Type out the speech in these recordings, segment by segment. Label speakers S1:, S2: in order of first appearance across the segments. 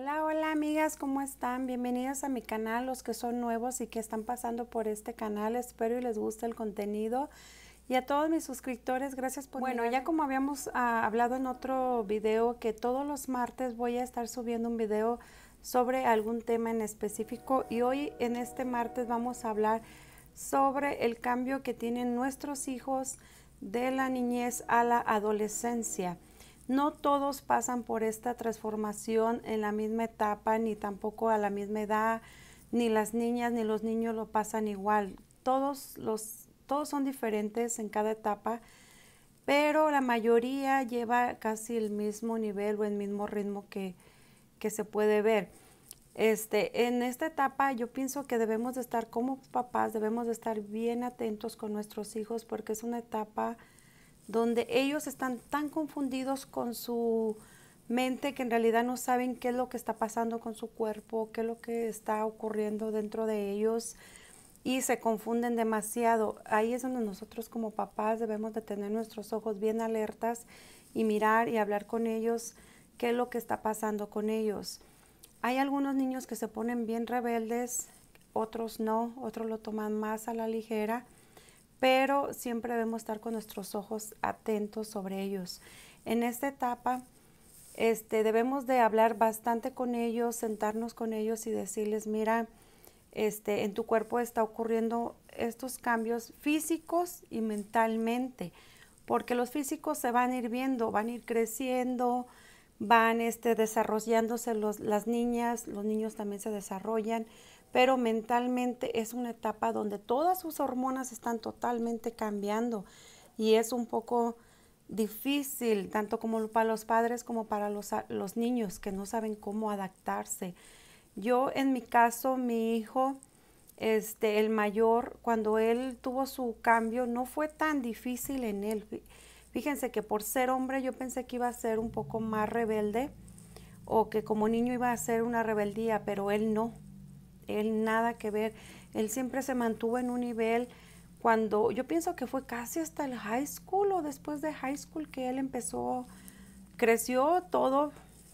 S1: Hola, hola amigas, ¿cómo están? Bienvenidos a mi canal, los que son nuevos y que están pasando por este canal, espero y les guste el contenido. Y a todos mis suscriptores, gracias por... Bueno, ya como habíamos ah, hablado en otro video, que todos los martes voy a estar subiendo un video sobre algún tema en específico y hoy en este martes vamos a hablar sobre el cambio que tienen nuestros hijos de la niñez a la adolescencia. No todos pasan por esta transformación en la misma etapa, ni tampoco a la misma edad, ni las niñas ni los niños lo pasan igual. Todos, los, todos son diferentes en cada etapa, pero la mayoría lleva casi el mismo nivel o el mismo ritmo que, que se puede ver. Este, en esta etapa yo pienso que debemos de estar como papás, debemos de estar bien atentos con nuestros hijos porque es una etapa donde ellos están tan confundidos con su mente que en realidad no saben qué es lo que está pasando con su cuerpo, qué es lo que está ocurriendo dentro de ellos y se confunden demasiado. Ahí es donde nosotros como papás debemos de tener nuestros ojos bien alertas y mirar y hablar con ellos qué es lo que está pasando con ellos. Hay algunos niños que se ponen bien rebeldes, otros no, otros lo toman más a la ligera pero siempre debemos estar con nuestros ojos atentos sobre ellos. En esta etapa este, debemos de hablar bastante con ellos, sentarnos con ellos y decirles, mira, este, en tu cuerpo está ocurriendo estos cambios físicos y mentalmente, porque los físicos se van a ir viendo, van a ir creciendo, van este, desarrollándose las niñas, los niños también se desarrollan, pero mentalmente es una etapa donde todas sus hormonas están totalmente cambiando y es un poco difícil, tanto como para los padres como para los, los niños que no saben cómo adaptarse. Yo en mi caso, mi hijo, este, el mayor, cuando él tuvo su cambio, no fue tan difícil en él. Fíjense que por ser hombre yo pensé que iba a ser un poco más rebelde o que como niño iba a ser una rebeldía, pero él no él nada que ver, él siempre se mantuvo en un nivel cuando yo pienso que fue casi hasta el high school o después de high school que él empezó, creció todo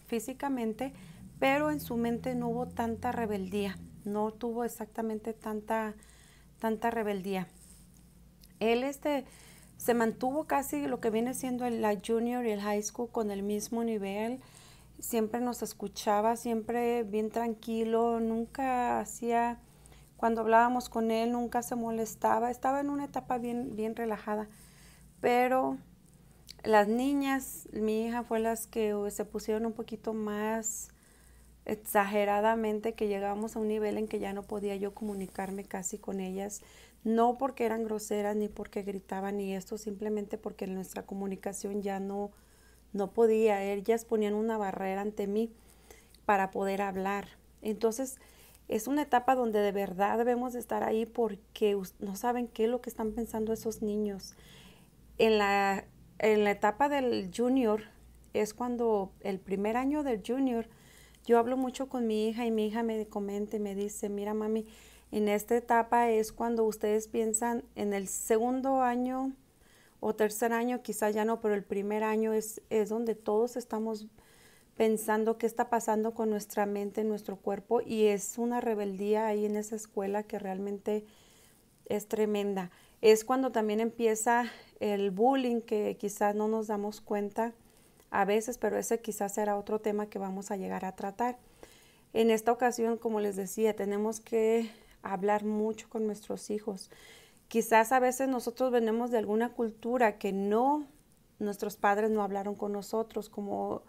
S1: físicamente, pero en su mente no hubo tanta rebeldía, no tuvo exactamente tanta, tanta rebeldía. Él este, se mantuvo casi lo que viene siendo la junior y el high school con el mismo nivel, siempre nos escuchaba, siempre bien tranquilo, nunca hacía, cuando hablábamos con él, nunca se molestaba, estaba en una etapa bien, bien relajada. Pero las niñas, mi hija fue las que se pusieron un poquito más exageradamente que llegábamos a un nivel en que ya no podía yo comunicarme casi con ellas, no porque eran groseras ni porque gritaban ni esto, simplemente porque nuestra comunicación ya no, no podía, ellas ponían una barrera ante mí para poder hablar. Entonces, es una etapa donde de verdad debemos estar ahí porque no saben qué es lo que están pensando esos niños. En la, en la etapa del junior es cuando el primer año del junior, yo hablo mucho con mi hija y mi hija me comenta y me dice, mira mami, en esta etapa es cuando ustedes piensan en el segundo año o tercer año, quizás ya no, pero el primer año es, es donde todos estamos pensando qué está pasando con nuestra mente, nuestro cuerpo, y es una rebeldía ahí en esa escuela que realmente es tremenda. Es cuando también empieza el bullying, que quizás no nos damos cuenta a veces, pero ese quizás será otro tema que vamos a llegar a tratar. En esta ocasión, como les decía, tenemos que hablar mucho con nuestros hijos. Quizás a veces nosotros venimos de alguna cultura que no, nuestros padres no hablaron con nosotros, como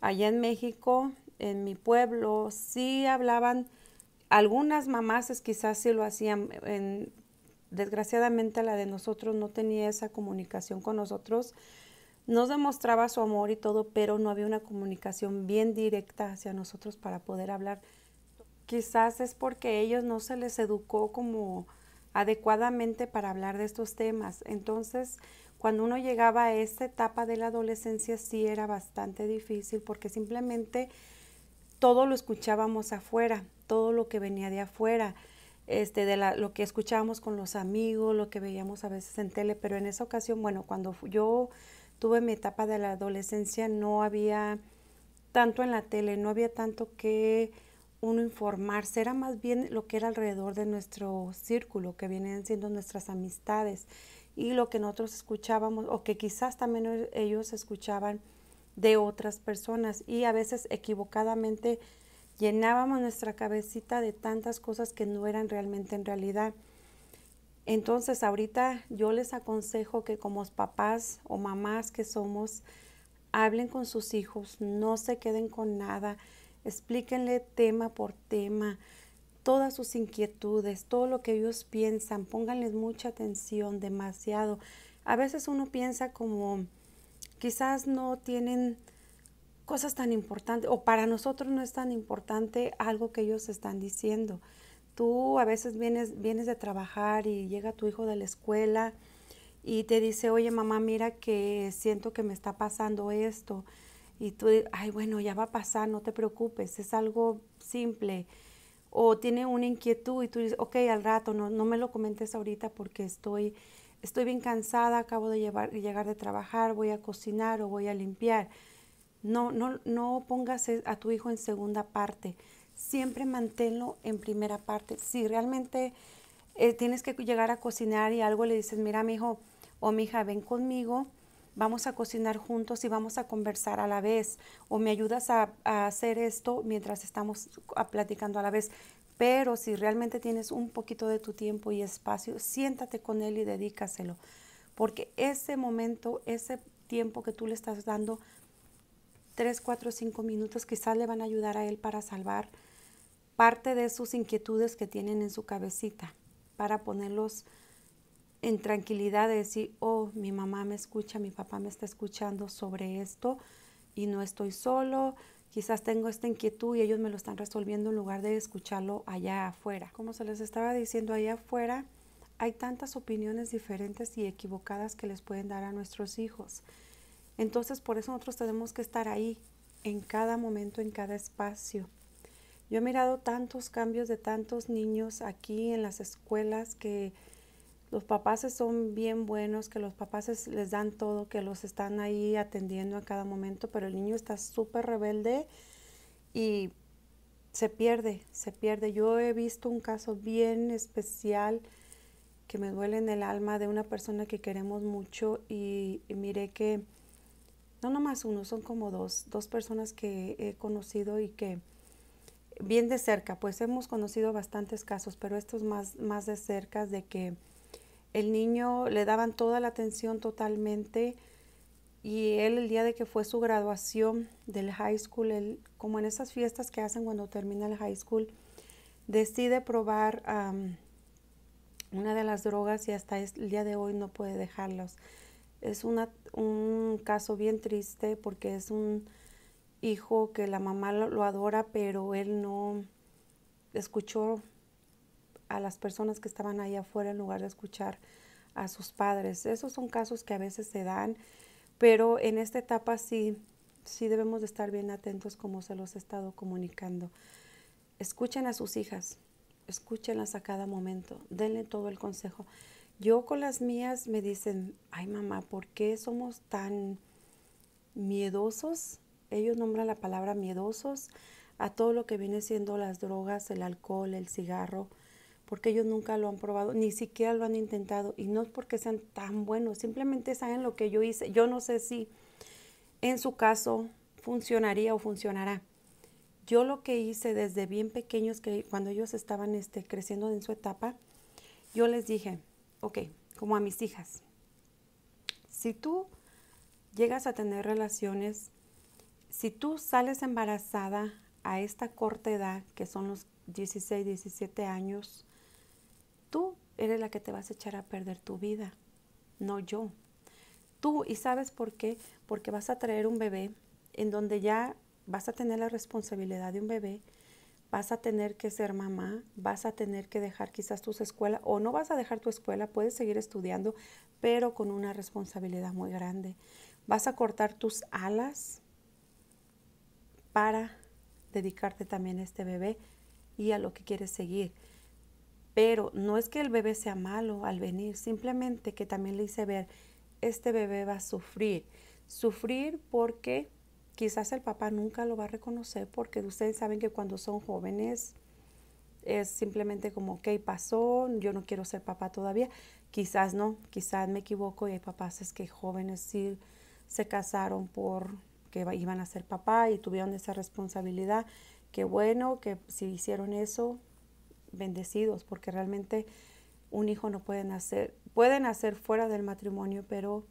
S1: allá en México, en mi pueblo, sí hablaban, algunas mamás quizás sí lo hacían, desgraciadamente la de nosotros no tenía esa comunicación con nosotros, nos demostraba su amor y todo, pero no había una comunicación bien directa hacia nosotros para poder hablar. Quizás es porque ellos no se les educó como adecuadamente para hablar de estos temas. Entonces, cuando uno llegaba a esta etapa de la adolescencia sí era bastante difícil porque simplemente todo lo escuchábamos afuera, todo lo que venía de afuera, este, de lo que escuchábamos con los amigos, lo que veíamos a veces en tele, pero en esa ocasión, bueno, cuando yo tuve mi etapa de la adolescencia no había tanto en la tele, no había tanto que uno informarse, era más bien lo que era alrededor de nuestro círculo, que vienen siendo nuestras amistades y lo que nosotros escuchábamos o que quizás también ellos escuchaban de otras personas y a veces equivocadamente llenábamos nuestra cabecita de tantas cosas que no eran realmente en realidad. Entonces ahorita yo les aconsejo que como papás o mamás que somos, hablen con sus hijos, no se queden con nada, Explíquenle tema por tema todas sus inquietudes, todo lo que ellos piensan, pónganles mucha atención, demasiado. A veces uno piensa como quizás no tienen cosas tan importantes o para nosotros no es tan importante algo que ellos están diciendo. Tú a veces vienes, vienes de trabajar y llega tu hijo de la escuela y te dice, oye mamá, mira que siento que me está pasando esto y tú, ay, bueno, ya va a pasar, no te preocupes, es algo simple. O tiene una inquietud y tú dices, ok, al rato, no, me lo comentes ahorita porque estoy, estoy bien cansada, acabo de llegar de trabajar, voy a cocinar o voy a limpiar. No, no, no pongas e, a tu hijo en segunda parte. Siempre manténlo en primera parte. Si realmente eh, tienes que llegar a cocinar y algo le dices, mira, mi hijo o mi hija, ven conmigo, vamos a cocinar juntos y vamos a conversar a la vez, o me ayudas a, hacer esto mientras estamos platicando a la vez. Pero si realmente tienes un poquito de tu tiempo y espacio, siéntate con él y dedícaselo, porque ese momento, ese tiempo que tú le estás dando, 3, 4, cinco minutos, quizás le van a ayudar a él para salvar parte de sus inquietudes que tienen en su cabecita, para ponerlos en tranquilidad de decir, oh, mi mamá me escucha, mi papá me está escuchando sobre esto y no estoy solo, quizás tengo esta inquietud y ellos me lo están resolviendo en lugar de escucharlo allá afuera. Como se les estaba diciendo allá afuera, hay tantas opiniones diferentes y equivocadas que les pueden dar a nuestros hijos. Entonces por eso nosotros tenemos que estar ahí, en cada momento, en cada espacio. Yo he mirado tantos cambios de tantos niños aquí en las escuelas que los papás son bien buenos, que los papás les dan todo, que los están ahí atendiendo a cada momento, pero el niño está súper rebelde y se pierde, se pierde. Yo he visto un caso bien especial que me duele en el alma de una persona que queremos mucho y, mire miré que no nomás uno, son como dos, dos personas que he conocido y que bien de cerca, pues hemos conocido bastantes casos, pero estos más, más de cerca de que el niño le daban toda la atención totalmente y él el día de que fue su graduación del high school, él, como en esas fiestas que hacen cuando termina el high school, decide probar una de las drogas y hasta el día de hoy no puede dejarlos. Es un caso bien triste porque es un hijo que la mamá lo adora, pero él no escuchó a las personas que estaban ahí afuera en lugar de escuchar a sus padres. Esos son casos que a veces se dan, pero en esta etapa sí, sí debemos de estar bien atentos como se los he estado comunicando. Escuchen a sus hijas, escúchenlas a cada momento, denle todo el consejo. Yo con las mías me dicen, ay mamá, ¿por qué somos tan miedosos? Ellos nombran la palabra miedosos a todo lo que viene siendo las drogas, el alcohol, el cigarro, porque ellos nunca lo han probado, ni siquiera lo han intentado, y no es porque sean tan buenos, simplemente saben lo que yo hice. Yo no sé si en su caso funcionaría o funcionará. Yo lo que hice desde bien pequeños, que cuando ellos estaban este, creciendo en su etapa, yo les dije, ok, como a mis hijas, si tú llegas a tener relaciones, si tú sales embarazada a esta corta edad, que son los 16, 17 años, Tú eres la que te vas a echar a perder tu vida, no yo. Tú, ¿y sabes por qué? Porque vas a traer un bebé en donde ya vas a tener la responsabilidad de un bebé, vas a tener que ser mamá, vas a tener que dejar quizás tus escuelas o no vas a dejar tu escuela, puedes seguir estudiando, pero con una responsabilidad muy grande. Vas a cortar tus alas para dedicarte también a este bebé y a lo que quieres seguir. Pero no es que el bebé sea malo al venir, simplemente que también le hice ver, este bebé va a sufrir. Sufrir porque quizás el papá nunca lo va a reconocer, porque ustedes saben que cuando son jóvenes es simplemente como, ok, pasó, yo no quiero ser papá todavía. Quizás no, quizás me equivoco y hay papás es que jóvenes sí se casaron por que iban a ser papá y tuvieron esa responsabilidad. Qué bueno que si hicieron eso, bendecidos porque realmente un hijo no pueden hacer pueden hacer fuera del matrimonio, pero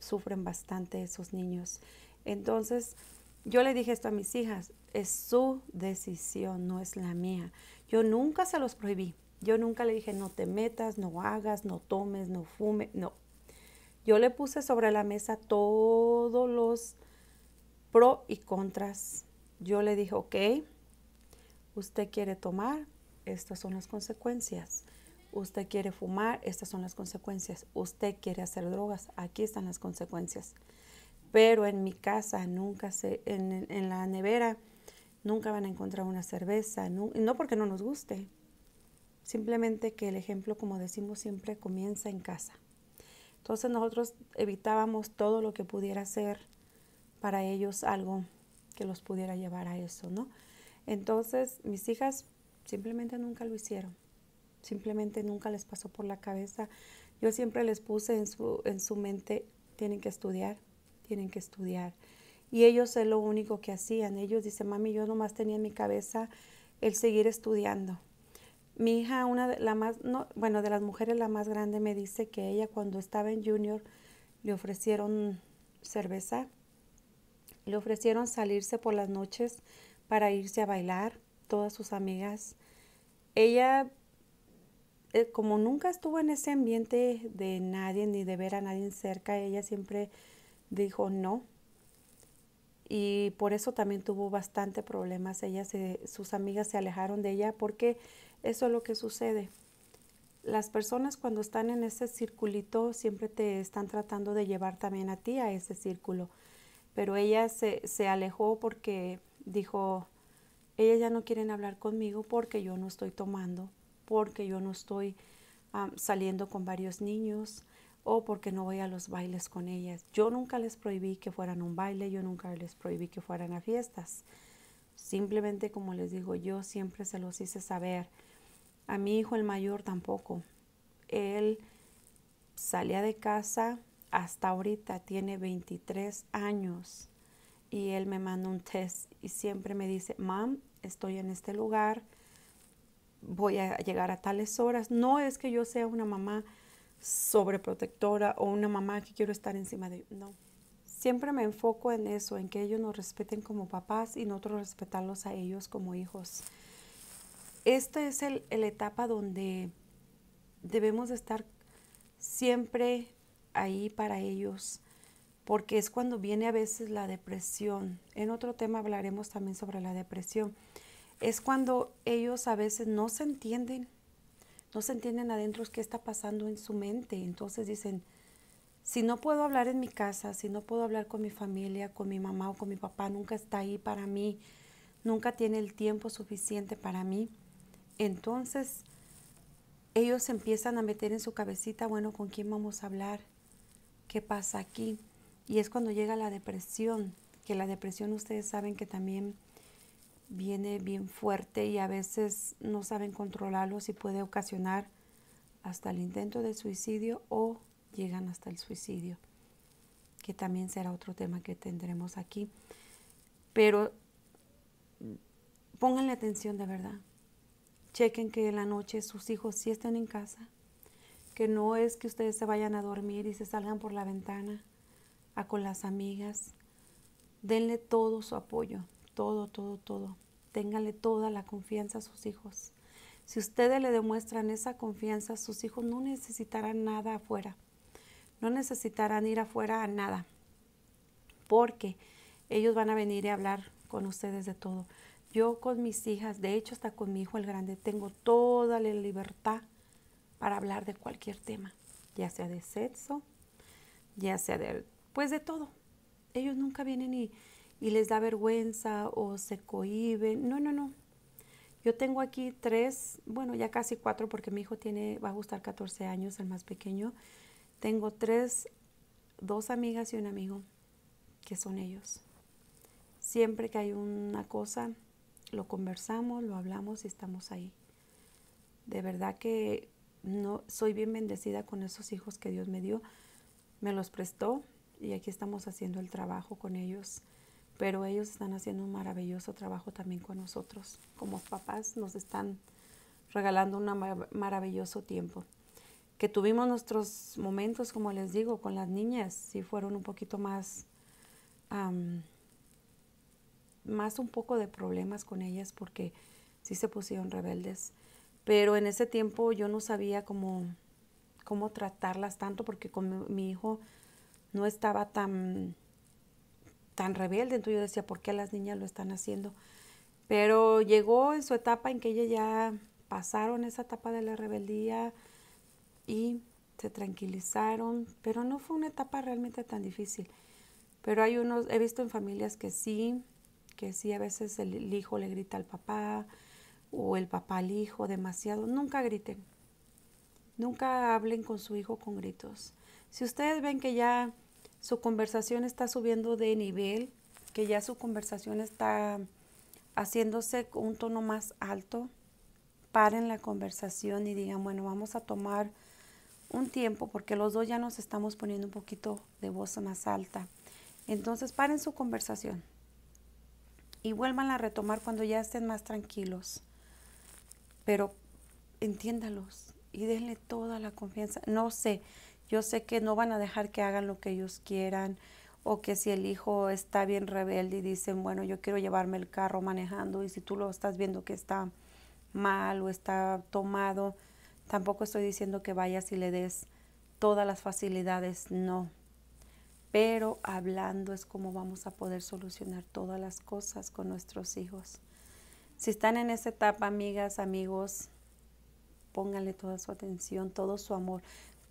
S1: sufren bastante esos niños. Entonces, yo le dije esto a mis hijas, es su decisión, no es la mía. Yo nunca se los prohibí. Yo nunca le dije, no te metas, no hagas, no tomes, no fumes, no. Yo le puse sobre la mesa todos los pro y contras. Yo le dije, ok, usted quiere tomar, estas son las consecuencias. Usted quiere fumar, estas son las consecuencias. Usted quiere hacer drogas, aquí están las consecuencias. Pero en mi casa nunca se, en, la nevera nunca van a encontrar una cerveza, no, porque no nos guste, simplemente que el ejemplo, como decimos siempre, comienza en casa. Entonces nosotros evitábamos todo lo que pudiera ser para ellos algo que los pudiera llevar a eso, ¿no? Entonces mis hijas Simplemente nunca lo hicieron. Simplemente nunca les pasó por la cabeza. Yo siempre les puse en su, en su mente, tienen que estudiar, tienen que estudiar. Y ellos es lo único que hacían. Ellos dicen, mami, yo nomás tenía en mi cabeza el seguir estudiando. Mi hija, una de, la más, bueno, de las mujeres la más grande, me dice que ella cuando estaba en junior le ofrecieron cerveza, le ofrecieron salirse por las noches para irse a bailar, todas sus amigas. Ella, eh, como nunca estuvo en ese ambiente de nadie ni de ver a nadie cerca, ella siempre dijo no. Y por eso también tuvo bastante problemas. Ella sus amigas se alejaron de ella porque eso es lo que sucede. Las personas cuando están en ese circulito siempre te están tratando de llevar también a ti a ese círculo. Pero ella se, se alejó porque dijo, ellas ya no quieren hablar conmigo porque yo no estoy tomando, porque yo no estoy saliendo con varios niños o porque no voy a los bailes con ellas. Yo nunca les prohibí que fueran a un baile, yo nunca les prohibí que fueran a fiestas. Simplemente, como les digo, yo siempre se los hice saber. A mi hijo el mayor tampoco. Él salía de casa hasta ahorita, tiene 23 años y él me manda un test y siempre me dice, mam, estoy en este lugar, voy a llegar a tales horas. No es que yo sea una mamá sobreprotectora o una mamá que quiero estar encima de... No. Siempre me enfoco en eso, en que ellos nos respeten como papás y nosotros respetarlos a ellos como hijos. Esta es la el, etapa donde debemos estar siempre ahí para ellos porque es cuando viene a veces la depresión. En otro tema hablaremos también sobre la depresión. Es cuando ellos a veces no se entienden, no se entienden adentro qué está pasando en su mente. Entonces dicen, si no puedo hablar en mi casa, si no puedo hablar con mi familia, con mi mamá o con mi papá, nunca está ahí para mí, nunca tiene el tiempo suficiente para mí, entonces ellos empiezan a meter en su cabecita, bueno, ¿con quién vamos a hablar? ¿Qué pasa aquí? Y es cuando llega la depresión, que la depresión ustedes saben que también viene bien fuerte y a veces no saben controlarlo si puede ocasionar hasta el intento de suicidio o llegan hasta el suicidio, que también será otro tema que tendremos aquí. Pero pónganle atención de verdad. Chequen que en la noche sus hijos sí estén en casa, que no es que ustedes se vayan a dormir y se salgan por la ventana con las amigas. Denle todo su apoyo, todo, todo, todo. Ténganle toda la confianza a sus hijos. Si ustedes le demuestran esa confianza, sus hijos no necesitarán nada afuera. No necesitarán ir afuera a nada. Porque ellos van a venir y hablar con ustedes de todo. Yo con mis hijas, de hecho hasta con mi hijo el grande, tengo toda la libertad para hablar de cualquier tema, ya sea de sexo, ya sea de pues de todo. Ellos nunca vienen y, les da vergüenza o se cohiben. No, no, no. Yo tengo aquí tres, bueno, ya casi cuatro porque mi hijo tiene, va a gustar 14 años, el más pequeño. Tengo tres, dos amigas y un amigo, que son ellos. Siempre que hay una cosa, lo conversamos, lo hablamos y estamos ahí. De verdad que no soy bien bendecida con esos hijos que Dios me dio. Me los prestó, y aquí estamos haciendo el trabajo con ellos, pero ellos están haciendo un maravilloso trabajo también con nosotros. Como papás nos están regalando un maravilloso tiempo. Que tuvimos nuestros momentos, como les digo, con las niñas, sí fueron un poquito más, más un poco de problemas con ellas porque sí se pusieron rebeldes. Pero en ese tiempo yo no sabía cómo, cómo tratarlas tanto porque con mi hijo no estaba tan, tan rebelde, entonces yo decía, ¿por qué las niñas lo están haciendo? Pero llegó en su etapa en que ellas ya pasaron esa etapa de la rebeldía y se tranquilizaron, pero no fue una etapa realmente tan difícil. Pero hay unos, he visto en familias que sí, que sí, a veces el hijo le grita al papá o el papá al hijo demasiado. Nunca griten, nunca hablen con su hijo con gritos. Si ustedes ven que ya su conversación está subiendo de nivel, que ya su conversación está haciéndose con un tono más alto, paren la conversación y digan, bueno, vamos a tomar un tiempo porque los dos ya nos estamos poniendo un poquito de voz más alta. Entonces paren su conversación y vuelvan a retomar cuando ya estén más tranquilos. Pero entiéndalos y denle toda la confianza. No sé, yo sé que no van a dejar que hagan lo que ellos quieran o que si el hijo está bien rebelde y dicen, bueno, yo quiero llevarme el carro manejando y si tú lo estás viendo que está mal o está tomado, tampoco estoy diciendo que vayas y le des todas las facilidades, no. Pero hablando es como vamos a poder solucionar todas las cosas con nuestros hijos. Si están en esa etapa, amigas, amigos, pónganle toda su atención, todo su amor.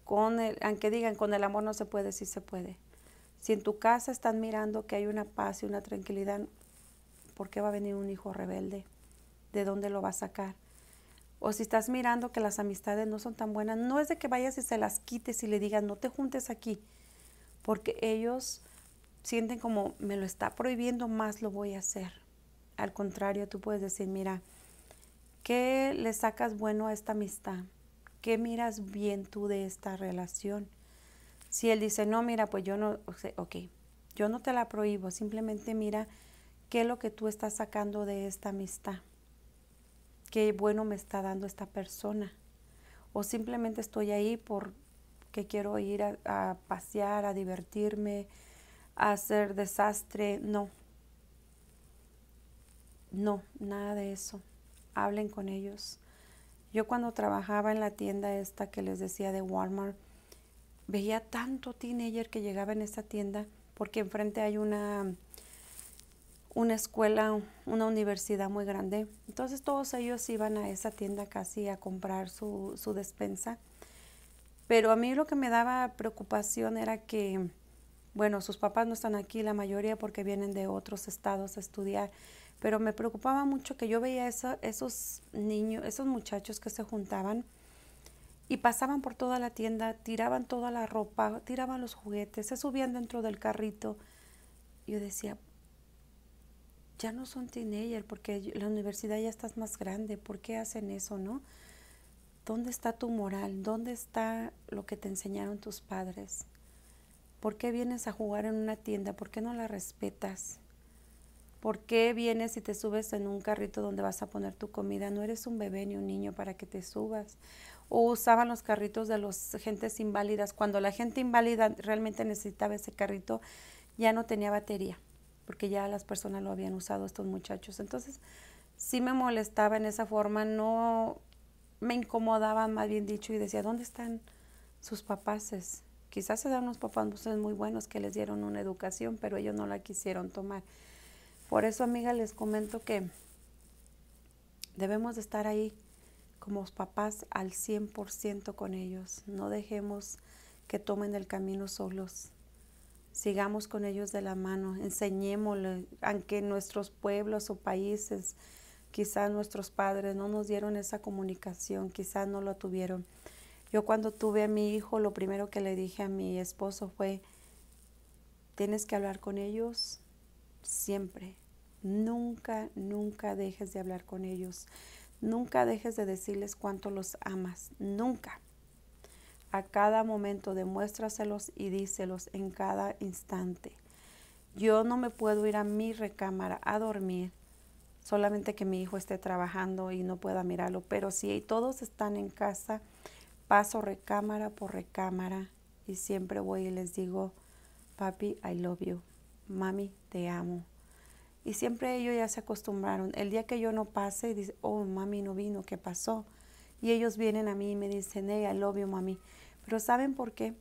S1: Con el, aunque digan, con el amor no se puede, sí se puede. Si en tu casa están mirando que hay una paz y una tranquilidad, ¿por qué va a venir un hijo rebelde? ¿De dónde lo va a sacar? O si estás mirando que las amistades no son tan buenas, no es de que vayas y se las quites y le digas, no te juntes aquí, porque ellos sienten como, me lo está prohibiendo, más lo voy a hacer. Al contrario, tú puedes decir, mira, ¿qué le sacas bueno a esta amistad? ¿Qué miras bien tú de esta relación? Si él dice, no, mira, pues yo no, ok, yo no te la prohíbo, simplemente mira qué es lo que tú estás sacando de esta amistad, qué bueno me está dando esta persona, o simplemente estoy ahí porque quiero ir a, a pasear, a divertirme, a hacer desastre, no, no, nada de eso, hablen con ellos yo cuando trabajaba en la tienda esta que les decía de Walmart, veía tanto teenager que llegaba en esa tienda porque enfrente hay una, una escuela, una universidad muy grande. Entonces todos ellos iban a esa tienda casi a comprar su, su despensa. Pero a mí lo que me daba preocupación era que, bueno, sus papás no están aquí la mayoría porque vienen de otros estados a estudiar pero me preocupaba mucho que yo veía eso, esos niños, esos muchachos que se juntaban y pasaban por toda la tienda, tiraban toda la ropa, tiraban los juguetes, se subían dentro del carrito. Yo decía, ya no son teenager porque la universidad ya estás más grande, ¿por qué hacen eso, no? ¿Dónde está tu moral? ¿Dónde está lo que te enseñaron tus padres? ¿Por qué vienes a jugar en una tienda? ¿Por qué no la respetas? ¿Por qué vienes y te subes en un carrito donde vas a poner tu comida? No eres un bebé ni un niño para que te subas. O usaban los carritos de las gentes inválidas. Cuando la gente inválida realmente necesitaba ese carrito, ya no tenía batería, porque ya las personas lo habían usado, estos muchachos. Entonces, sí me molestaba en esa forma, no me incomodaba, más bien dicho, y decía, ¿dónde están sus papaces? Quizás se dan unos papás muy buenos que les dieron una educación, pero ellos no la quisieron tomar. Por eso, amiga, les comento que debemos de estar ahí como papás al 100% con ellos. No dejemos que tomen el camino solos. Sigamos con ellos de la mano, enseñémosles, aunque nuestros pueblos o países, quizás nuestros padres no nos dieron esa comunicación, quizás no lo tuvieron. Yo cuando tuve a mi hijo, lo primero que le dije a mi esposo fue, tienes que hablar con ellos, siempre. Nunca, nunca dejes de hablar con ellos. Nunca dejes de decirles cuánto los amas. Nunca. A cada momento demuéstraselos y díselos en cada instante. Yo no me puedo ir a mi recámara a dormir, solamente que mi hijo esté trabajando y no pueda mirarlo. Pero si todos están en casa, paso recámara por recámara y siempre voy y les digo, papi, I love you mami, te amo. Y siempre ellos ya se acostumbraron. El día que yo no pase, dice, oh, mami no vino, ¿qué pasó? Y ellos vienen a mí y me dicen, hey, I love mami. Pero ¿saben por qué?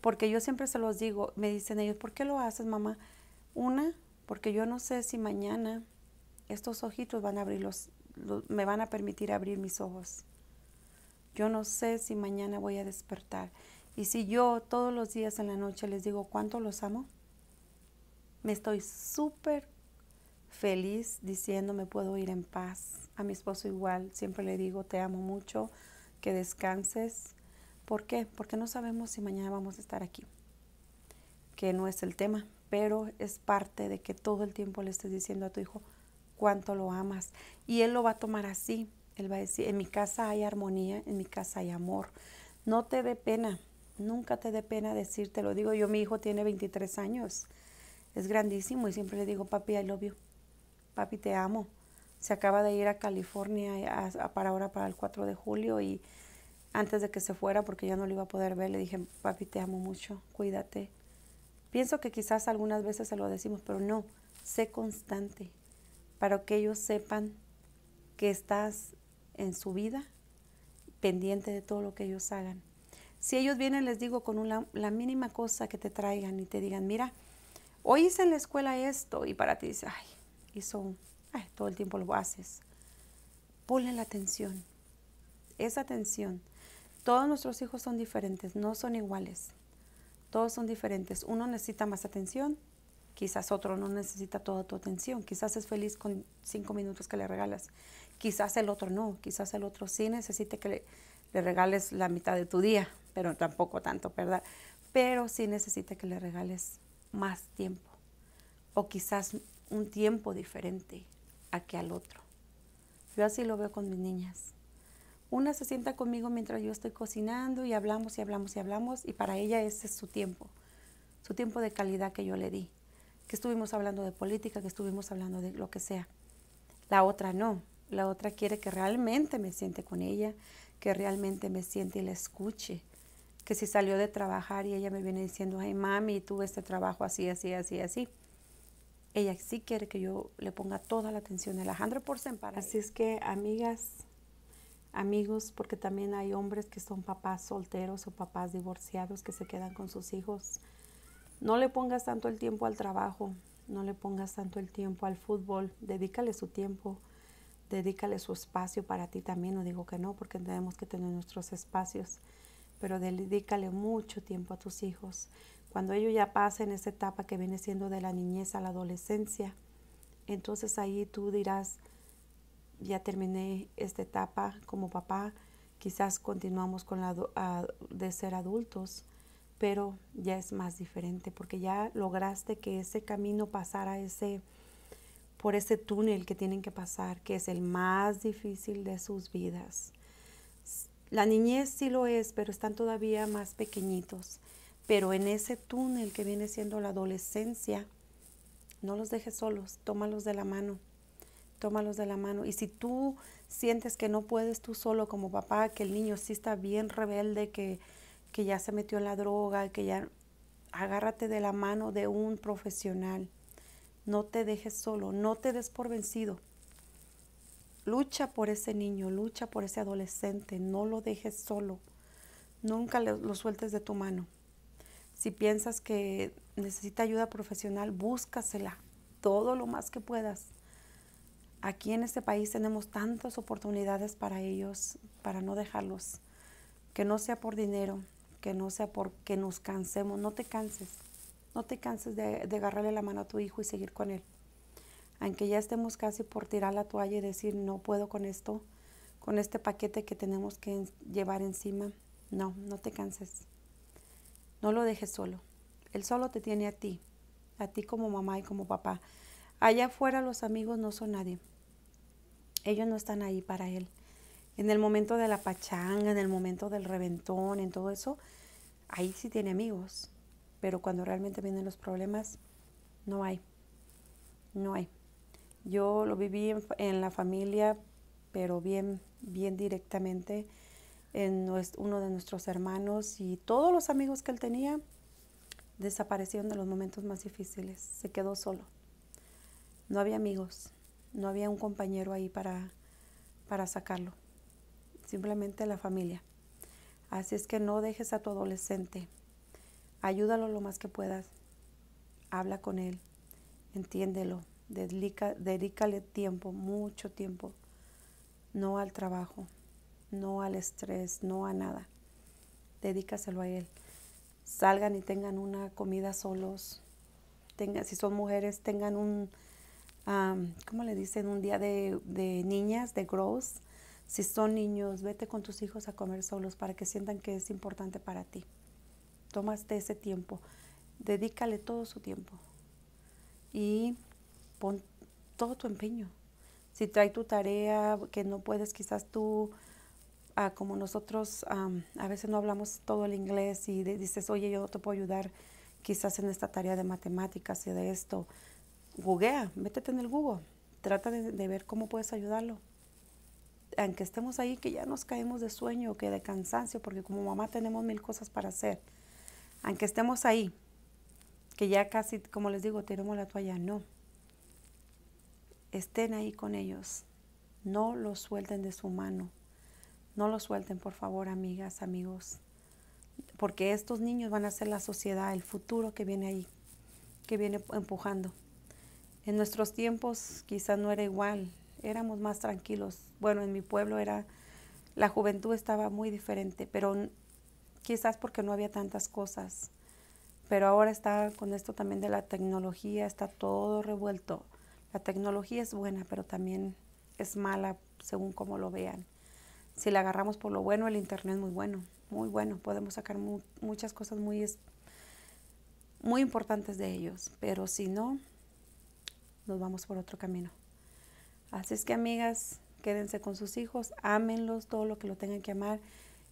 S1: Porque yo siempre se los digo, me dicen ellos, ¿por qué lo haces, mamá? Una, porque yo no sé si mañana estos ojitos van a abrir me van a permitir abrir mis ojos. Yo no sé si mañana voy a despertar. Y si yo todos los días en la noche les digo cuánto los amo, me estoy súper feliz diciendo me puedo ir en paz. A mi esposo igual, siempre le digo te amo mucho, que descanses. ¿Por qué? Porque no sabemos si mañana vamos a estar aquí, que no es el tema, pero es parte de que todo el tiempo le estés diciendo a tu hijo cuánto lo amas. Y él lo va a tomar así. Él va a decir, en mi casa hay armonía, en mi casa hay amor. No te dé pena, nunca te dé pena decirte, lo digo yo, mi hijo tiene 23 años es grandísimo y siempre le digo, papi, I love you, papi, te amo. Se acaba de ir a California eh, para ahora, para el 4 de julio y antes de que se fuera, porque ya no lo iba a poder ver, le dije, papi, te amo mucho, cuídate. Pienso que quizás algunas veces se lo decimos, pero no, sé constante para que ellos sepan que estás en su vida, pendiente de todo lo que ellos hagan. Si ellos vienen, les digo, con la mínima cosa que te traigan y te digan, mira, hoy hice en la escuela esto y para ti dice, ay, hizo, todo el tiempo lo haces. Ponle la atención, esa atención. Todos nuestros hijos son diferentes, no son iguales. Todos son diferentes. Uno necesita más atención, quizás otro no necesita toda tu atención, quizás es feliz con cinco minutos que le regalas, quizás el otro no, quizás el otro sí necesite que le, le regales la mitad de tu día, pero tampoco tanto, ¿verdad? Pero sí necesita que le regales más tiempo o quizás un tiempo diferente a que al otro. Yo así lo veo con mis niñas. Una se sienta conmigo mientras yo estoy cocinando y hablamos y hablamos y hablamos y para ella ese es su tiempo, su tiempo de calidad que yo le di, que estuvimos hablando de política, que estuvimos hablando de lo que sea. La otra no, la otra quiere que realmente me siente con ella, que realmente me siente y la escuche, que si salió de trabajar y ella me viene diciendo, ay mami, tuve este trabajo así, así, así, así. Ella sí quiere que yo le ponga toda la atención, Alejandro por para Así es que, amigas, amigos, porque también hay hombres que son papás solteros o papás divorciados que se quedan con sus hijos. No le pongas tanto el tiempo al trabajo, no le pongas tanto el tiempo al fútbol, dedícale su tiempo, dedícale su espacio para ti también, no digo que no, porque tenemos que tener nuestros espacios pero dedícale mucho tiempo a tus hijos. Cuando ellos ya pasen esa etapa que viene siendo de la niñez a la adolescencia, entonces ahí tú dirás, ya terminé esta etapa como papá, quizás continuamos con la de ser adultos, pero ya es más diferente porque ya lograste que ese camino pasara ese por ese túnel que tienen que pasar, que es el más difícil de sus vidas. La niñez sí lo es, pero están todavía más pequeñitos. Pero en ese túnel que viene siendo la adolescencia, no los dejes solos, tómalos de la mano, tómalos de la mano. Y si tú sientes que no puedes tú solo como papá, que el niño sí está bien rebelde, que, que ya se metió en la droga, que ya agárrate de la mano de un profesional. No te dejes solo, no te des por vencido. Lucha por ese niño, lucha por ese adolescente, no lo dejes solo, nunca lo, sueltes de tu mano. Si piensas que necesita ayuda profesional, búscasela todo lo más que puedas. Aquí en este país tenemos tantas oportunidades para ellos, para no dejarlos. Que no sea por dinero, que no sea porque nos cansemos, no te canses, no te canses de agarrarle la mano a tu hijo y seguir con él aunque ya estemos casi por tirar la toalla y decir, no puedo con esto, con este paquete que tenemos que llevar encima. No, no te canses. No lo dejes solo. Él solo te tiene a ti, a ti como mamá y como papá. Allá afuera los amigos no son nadie. Ellos no están ahí para él. En el momento de la pachanga, en el momento del reventón, en todo eso, ahí sí tiene amigos. Pero cuando realmente vienen los problemas, no hay. No hay. Yo lo viví en, la familia, pero bien, bien directamente en uno de nuestros hermanos y todos los amigos que él tenía desaparecieron de los momentos más difíciles. Se quedó solo. No había amigos, no había un compañero ahí para, para sacarlo. Simplemente la familia. Así es que no dejes a tu adolescente. Ayúdalo lo más que puedas. Habla con él. Entiéndelo. Dedica, dedícale tiempo, mucho tiempo, no al trabajo, no al estrés, no a nada. Dedícaselo a él. Salgan y tengan una comida solos. si son mujeres, tengan un, como ¿cómo le dicen? Un día de, niñas, de girls. Si son niños, vete con tus hijos a comer solos para que sientan que es importante para ti. Tómate ese tiempo. Dedícale todo su tiempo. Y pon todo tu empeño. Si trae tu tarea, que no puedes quizás tú, ah, como nosotros a veces no hablamos todo el inglés y dices, oye, yo te puedo ayudar quizás en esta tarea de matemáticas y de esto, googlea, métete en el Google, trata de, ver cómo puedes ayudarlo aunque estemos ahí, que ya nos caemos de sueño, que de cansancio, porque como mamá tenemos mil cosas para hacer, aunque estemos ahí, que ya casi, como les digo, tiramos la toalla, no estén ahí con ellos. No los suelten de su mano. No los suelten, por favor, amigas, amigos. Porque estos niños van a ser la sociedad, el futuro que viene ahí, que viene empujando. En nuestros tiempos quizás no era igual, éramos más tranquilos. Bueno, en mi pueblo era, la juventud estaba muy diferente, pero quizás porque no había tantas cosas. Pero ahora está con esto también de la tecnología, está todo revuelto. La tecnología es buena, pero también es mala según cómo lo vean. Si la agarramos por lo bueno, el Internet es muy bueno, muy bueno. Podemos sacar muchas cosas muy, muy importantes de ellos, pero si no, nos vamos por otro camino. Así es que amigas, quédense con sus hijos, ámenlos todo lo que lo tengan que amar.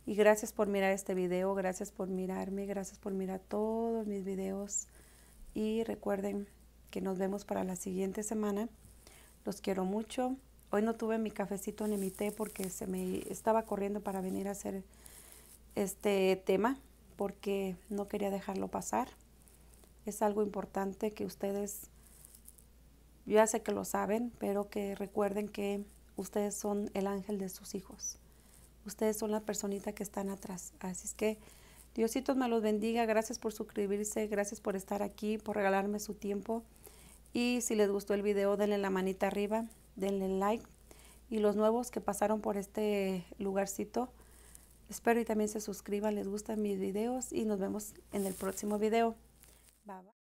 S1: Y gracias por mirar este video, gracias por mirarme, gracias por mirar todos mis videos. Y recuerden que nos vemos para la siguiente semana. Los quiero mucho. Hoy no tuve mi cafecito ni mi té porque se me estaba corriendo para venir a hacer este tema porque no quería dejarlo pasar. Es algo importante que ustedes, ya sé que lo saben, pero que recuerden que ustedes son el ángel de sus hijos. Ustedes son la personita que están atrás. Así es que Diositos me los bendiga. Gracias por suscribirse. Gracias por estar aquí, por regalarme su tiempo. Y si les gustó el video, denle la manita arriba, denle like. Y los nuevos que pasaron por este lugarcito, espero y también se suscriban, les gustan mis videos y nos vemos en el próximo video. Bye, bye.